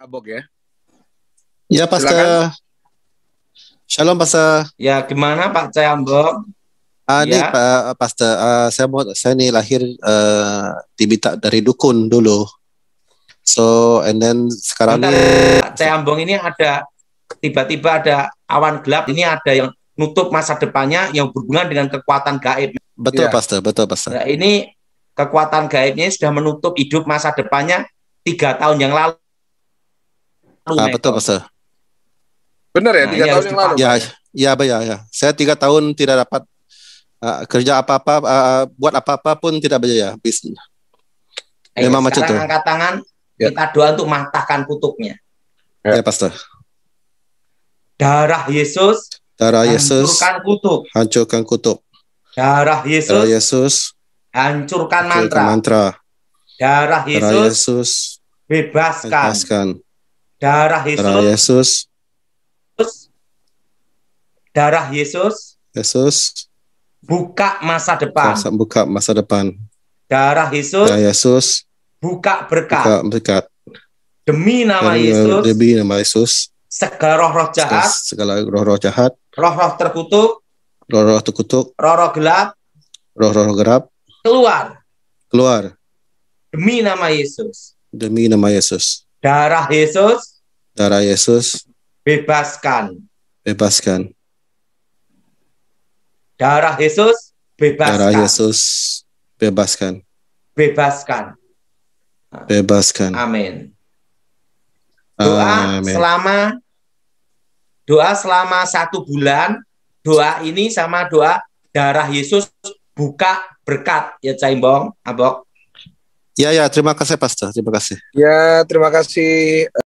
Abog ya. Ya Pastor. Silakan. Shalom Pastor. Ya gimana Pak Cayambok? Ah, ya. Pak ah, Pastor, uh, saya mau saya nih lahir uh, diminta dari dukun dulu. So and then sekarang Bentar, nih Cayambong ini ada tiba-tiba ada awan gelap ini ada yang nutup masa depannya yang berhubungan dengan kekuatan gaib. Betul ya. Pastor, betul Pastor. Nah, ini kekuatan gaibnya sudah menutup hidup masa depannya tiga tahun yang lalu Ah, betul betul. Benar ya tiga nah, tahun ya, yang lalu. Ya, ya, ya, ya. Saya tiga tahun tidak dapat uh, kerja apa-apa, uh, buat apa-apa pun tidak berjaya ya, bisnisnya. Memang macam itu. Angkat tangan, ya. kita doa untuk matahkan kutuknya. Ya, ya pastor. Darah Yesus. Darah Yesus. Hancurkan kutuk. Hancurkan kutuk. Darah Yesus. Darah Yesus. Hancurkan, hancurkan mantra. mantra. Darah Yesus. Darah Yesus. Bebaskan. Bebaskan darah Yesus, darah Yesus, Yesus darah Yesus, Yesus buka masa depan, buka masa depan, darah Yesus, darah Yesus buka berkat, buka berkat. Demi nama demi, Yesus, demi nama Yesus, segala roh-roh jahat, segala roh-roh jahat, roh-roh terkutuk, roh-roh terkutuk, roh-roh gelap, roh-roh gelap, keluar, keluar. Demi nama Yesus. Demi nama Yesus. Darah Yesus. Darah Yesus bebaskan. Bebaskan. Darah Yesus bebaskan. Darah Yesus bebaskan. Bebaskan. Bebaskan. Amin. Doa Amin. selama doa selama satu bulan, doa ini sama doa darah Yesus buka berkat ya Caimbong, Abok. Ya ya, terima kasih Pastor, terima kasih. Ya, terima kasih